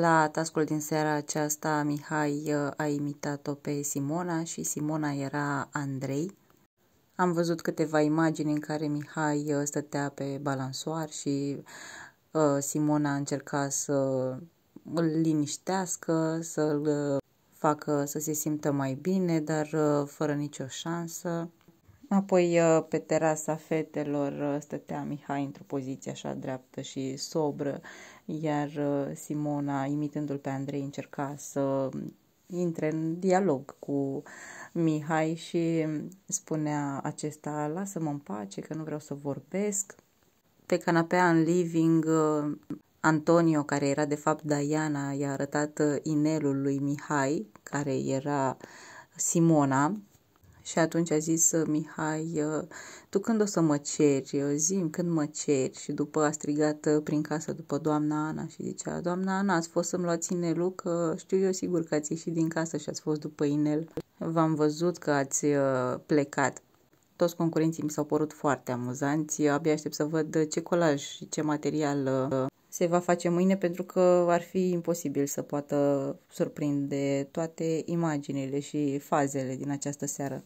La tascul din seara aceasta, Mihai uh, a imitat-o pe Simona și Simona era Andrei. Am văzut câteva imagini în care Mihai uh, stătea pe balansoar și uh, Simona încerca să îl liniștească, să-l facă să se simtă mai bine, dar fără nicio șansă. Apoi uh, pe terasa fetelor uh, stătea Mihai într-o poziție așa dreaptă și sobră, iar uh, Simona, imitându-l pe Andrei, încerca să intre în dialog cu Mihai și spunea acesta, lasă-mă în pace că nu vreau să vorbesc. Pe canapea în living, Antonio, care era de fapt Diana, i-a arătat inelul lui Mihai, care era Simona, și atunci a zis ă, Mihai, ă, tu când o să mă ceri? Ă, Zim, când mă ceri? Și după a strigat prin casă după doamna Ana și zicea, doamna Ana, ați fost să-mi luați inelul? Că știu eu sigur că ați ieșit din casă și ați fost după inel. V-am văzut că ați plecat. Toți concurenții mi s-au părut foarte amuzanți. Abia aștept să văd ce colaj și ce material se va face mâine pentru că ar fi imposibil să poată surprinde toate imaginile și fazele din această seară.